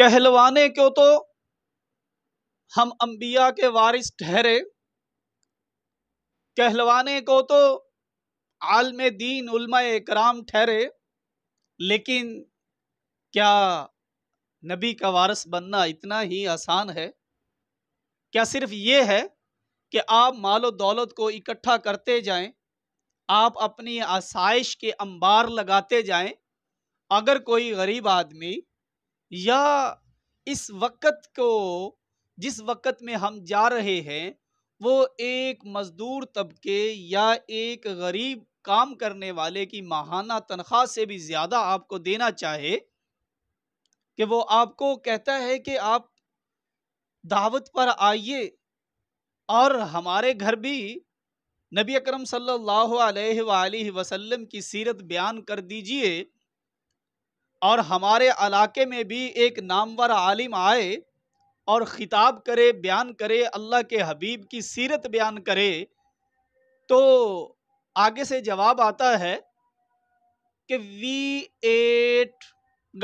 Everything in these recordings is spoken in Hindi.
कहलवाने को तो हम अंबिया के वारिस ठहरे कहलवाने को तो आलम दीन उलमा कराम ठहरे लेकिन क्या नबी का वारस बनना इतना ही आसान है क्या सिर्फ ये है कि आप मालो दौलत को इकट्ठा करते जाएं आप अपनी आसाइश के अंबार लगाते जाएं अगर कोई गरीब आदमी या इस वक़्त को जिस वक़्त में हम जा रहे हैं वो एक मज़दूर तबके या एक गरीब काम करने वाले की माहाना तनख्वाह से भी ज़्यादा आपको देना चाहे कि वो आपको कहता है कि आप दावत पर आइए और हमारे घर भी नबी अकरम सल्लल्लाहु अलैहि वसल्लम की सीरत बयान कर दीजिए और हमारे इलाके में भी एक नामवर आलिम आए और ख़िताब करे बयान करे अल्लाह के हबीब की सीरत बयान करे तो आगे से जवाब आता है कि वी एट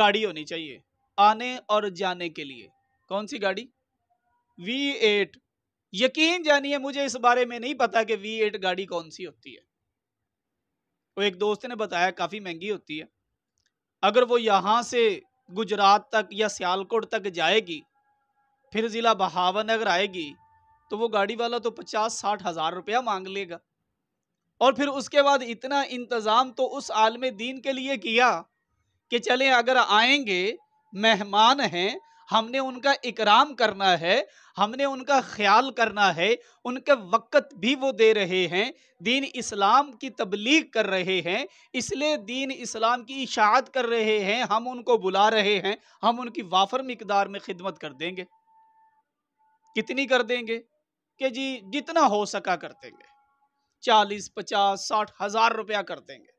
गाड़ी होनी चाहिए आने और जाने के लिए कौन सी गाड़ी वी एट यकीन जानिए मुझे इस बारे में नहीं पता कि वी एट गाड़ी कौन सी होती है वो एक दोस्त ने बताया काफ़ी महंगी होती है अगर वो यहाँ से गुजरात तक या सियालकोट तक जाएगी फिर ज़िला बहावनगर आएगी तो वो गाड़ी वाला तो पचास साठ हज़ार रुपया मांग लेगा और फिर उसके बाद इतना इंतज़ाम तो उस आलम दीन के लिए किया कि चलें अगर आएंगे मेहमान हैं हमने उनका इकराम करना है हमने उनका ख्याल करना है उनके वक़्त भी वो दे रहे हैं दीन इस्लाम की तबलीग कर रहे हैं इसलिए दीन इस्लाम की इशात कर रहे हैं हम उनको बुला रहे हैं हम उनकी वाफर मकदार में खिदमत कर देंगे कितनी कर देंगे कि जी जितना हो सका कर देंगे चालीस पचास साठ हज़ार रुपया कर देंगे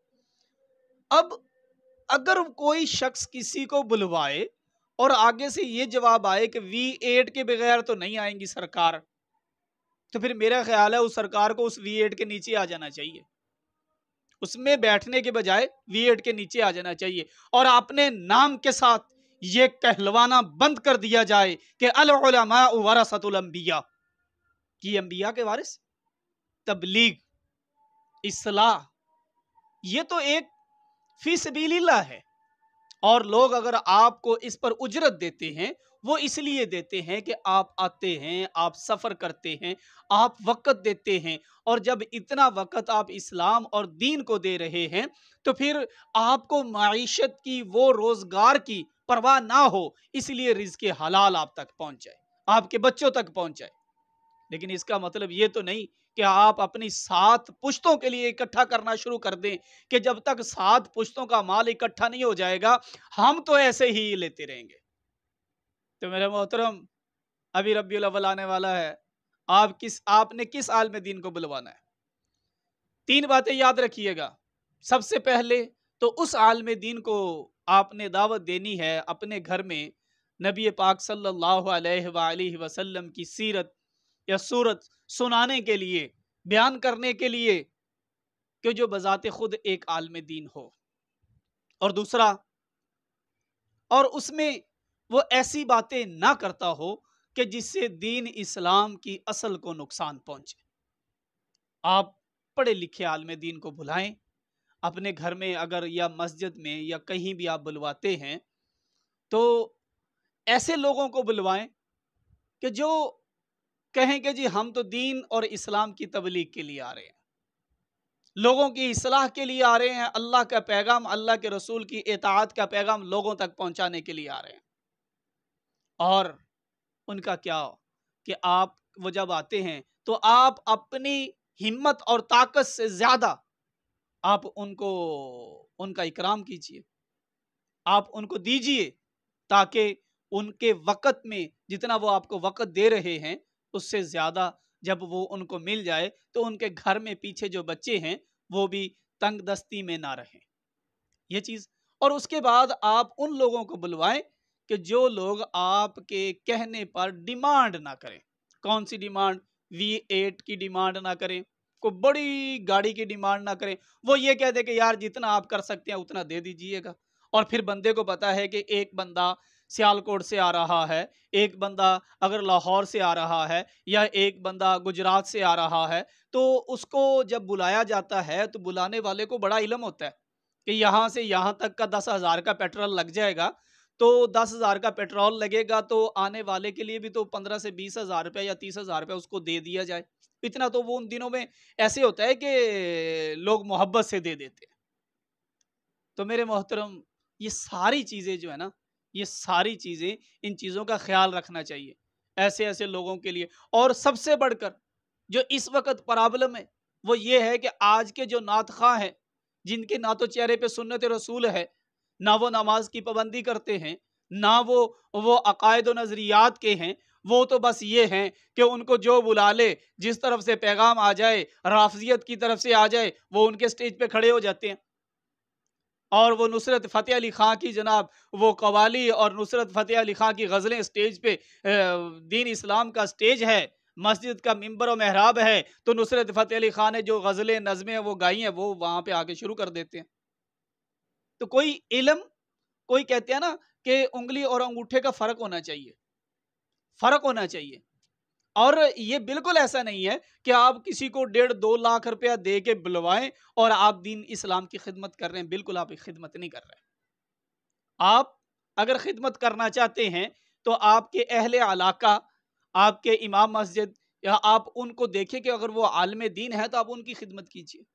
अब अगर कोई शख्स किसी को बुलवाए और आगे से ये जवाब आए कि वी एट के बगैर तो नहीं आएंगी सरकार तो फिर मेरा ख्याल है उस सरकार को उस वी एट के नीचे आ जाना चाहिए उसमें बैठने के बजाय वी एट के नीचे आ जाना चाहिए और अपने नाम के साथ ये कहलवाना बंद कर दिया जाए कि अलमा वारसतुलम्बिया की अंबिया के वारिस तबलीग इसलाह ये तो एक फीसबीला है और लोग अगर आपको इस पर उजरत देते हैं वो इसलिए देते हैं कि आप आते हैं आप सफ़र करते हैं आप वक़्त देते हैं और जब इतना वक़्त आप इस्लाम और दीन को दे रहे हैं तो फिर आपको मीशत की वो रोज़गार की परवाह ना हो इसलिए रिज के हलाल आप तक पहुँच जाए आपके बच्चों तक पहुँच जाए लेकिन इसका मतलब ये तो नहीं कि आप अपनी सात पुश्तों के लिए इकट्ठा करना शुरू कर दें कि जब तक सात पुश्तों का माल इकट्ठा नहीं हो जाएगा हम तो ऐसे ही लेते रहेंगे तो मेरे मोहतरम अभी रबी अव्वल आने वाला है आप किस आपने किस आल में दीन को बुलवाना है तीन बातें याद रखिएगा सबसे पहले तो उस आल में दीन को आपने दावत देनी है अपने घर में नबी पाक सल्लल्लाहु अलैहि वसल्लम की सीरत या सूरत सुनाने के लिए बयान करने के लिए कि जो बज़ात खुद एक आलम दीन हो और दूसरा और उसमें वो ऐसी बातें ना करता हो कि जिससे दीन इस्लाम की असल को नुकसान पहुंचे आप पढ़े लिखे आलम दीन को बुलाएं अपने घर में अगर या मस्जिद में या कहीं भी आप बुलवाते हैं तो ऐसे लोगों को बुलवाएं कि जो कहें कि जी हम तो दीन और इस्लाम की तबलीग के लिए आ रहे हैं लोगों की असलाह के लिए आ रहे हैं अल्लाह का पैगाम अल्लाह के रसूल की एतात का पैगाम लोगों तक पहुंचाने के लिए आ रहे हैं और उनका क्या हो कि आप वो जब आते हैं तो आप अपनी हिम्मत और ताकत से ज़्यादा आप उनको उनका इकराम कीजिए आप उनको दीजिए ताकि उनके वक़्त में जितना वो आपको वक़्त दे रहे हैं उससे ज़्यादा जब वो उनको मिल जाए तो उनके घर में पीछे जो बच्चे हैं वो भी तंग दस्ती में ना रहें ये चीज़ और उसके बाद आप उन लोगों को बुलवाएं कि जो लोग आपके कहने पर डिमांड ना करें कौन सी डिमांड वी एट की डिमांड ना करें को बड़ी गाड़ी की डिमांड ना करें वो ये कह दे कि यार जितना आप कर सकते हैं उतना दे दीजिएगा और फिर बंदे को पता है कि एक बंदा सियालकोट से आ रहा है एक बंदा अगर लाहौर से आ रहा है या एक बंदा गुजरात से आ रहा है तो उसको जब बुलाया जाता है तो बुलाने वाले को बड़ा इलम होता है कि यहाँ से यहाँ तक का दस हज़ार का पेट्रोल लग जाएगा तो दस हज़ार का पेट्रोल लगेगा तो आने वाले के लिए भी तो पंद्रह से बीस हज़ार रुपया या तीस हज़ार रुपया उसको दे दिया जाए इतना तो वो उन दिनों में ऐसे होता है कि लोग मोहब्बत से दे देते हैं तो मेरे मोहतरम ये सारी चीज़ें जो है ना ये सारी चीज़ें इन चीज़ों का ख्याल रखना चाहिए ऐसे ऐसे लोगों के लिए और सबसे बढ़कर जो इस वक्त प्रॉब्लम है वो ये है कि आज के जो नात खां हैं जिनके ना तो चेहरे पे सुन्नत रसूल है ना वो नमाज की पाबंदी करते हैं ना वो वो अकायद नज़रियात के हैं वो तो बस ये हैं कि उनको जो बुला ले जिस तरफ से पैगाम आ जाए राफजियत की तरफ से आ जाए वो उनके स्टेज पे खड़े हो जाते हैं और वो नुसरत फ़तेह अली खां की जनाब वो कवाली और नुसरत फ़तेह अली खां की गज़लें स्टेज पे दीन इस्लाम का स्टेज है मस्जिद का मंबर और महराब है तो नुसरत फ़तेह अली खान ने जो गज़लें नज़में वो गाई हैं वो वहाँ पे आके शुरू कर देते हैं तो कोई इलम कोई कहते हैं ना कि उंगली और अंगूठे का फ़र्क होना चाहिए फ़र्क होना चाहिए और ये बिल्कुल ऐसा नहीं है कि आप किसी को डेढ़ दो लाख रुपया दे के बुलवाएं और आप दीन इस्लाम की खिदमत कर रहे हैं बिल्कुल आप खिदमत नहीं कर रहे आप अगर खिदमत करना चाहते हैं तो आपके अहल अलाका आपके इमाम मस्जिद या आप उनको देखें कि अगर वो आलम दीन है तो आप उनकी खिदमत कीजिए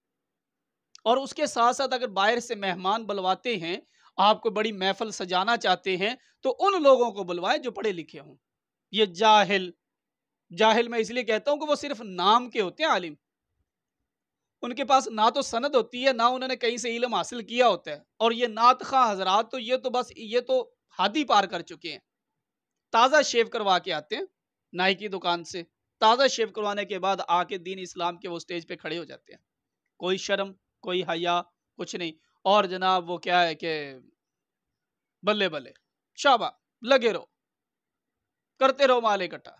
और उसके साथ साथ अगर बाहर से मेहमान बुलवाते हैं आपको बड़ी महफल सजाना चाहते हैं तो उन लोगों को बुलवाएं जो पढ़े लिखे हों ये जाहिल जाहिल मैं इसलिए कहता हूं कि वो सिर्फ नाम के होते हैं आलिम उनके पास ना तो सनद होती है ना उन्होंने कहीं से इलम हासिल किया होता है और ये नात खां हजरात तो ये तो बस ये तो हाथी पार कर चुके हैं ताज़ा शेव करवा के आते हैं नाई की दुकान से ताज़ा शेव करवाने के बाद आके दीन इस्लाम के वो स्टेज पे खड़े हो जाते हैं कोई शर्म कोई हया कुछ नहीं और जनाब वो क्या है कि बल्ले बल्ले शाबा लगे रहो करते रहो माल इकट्ठा